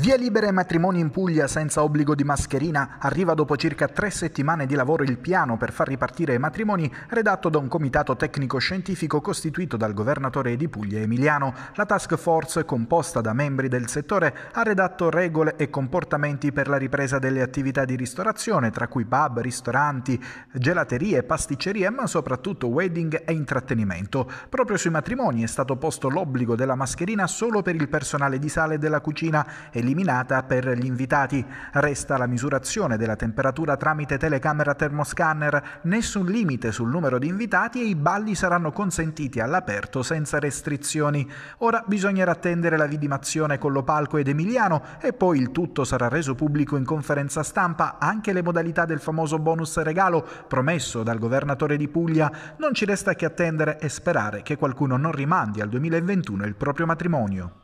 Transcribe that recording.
Via libera ai matrimoni in Puglia senza obbligo di mascherina arriva dopo circa tre settimane di lavoro il piano per far ripartire i matrimoni redatto da un comitato tecnico-scientifico costituito dal governatore di Puglia Emiliano. La task force, composta da membri del settore, ha redatto regole e comportamenti per la ripresa delle attività di ristorazione, tra cui pub, ristoranti, gelaterie, pasticcerie, ma soprattutto wedding e intrattenimento. Proprio sui matrimoni è stato posto l'obbligo della mascherina solo per il personale di sale e della cucina e eliminata per gli invitati. Resta la misurazione della temperatura tramite telecamera termoscanner, nessun limite sul numero di invitati e i balli saranno consentiti all'aperto senza restrizioni. Ora bisognerà attendere la vidimazione con Lopalco ed Emiliano e poi il tutto sarà reso pubblico in conferenza stampa, anche le modalità del famoso bonus regalo promesso dal governatore di Puglia. Non ci resta che attendere e sperare che qualcuno non rimandi al 2021 il proprio matrimonio.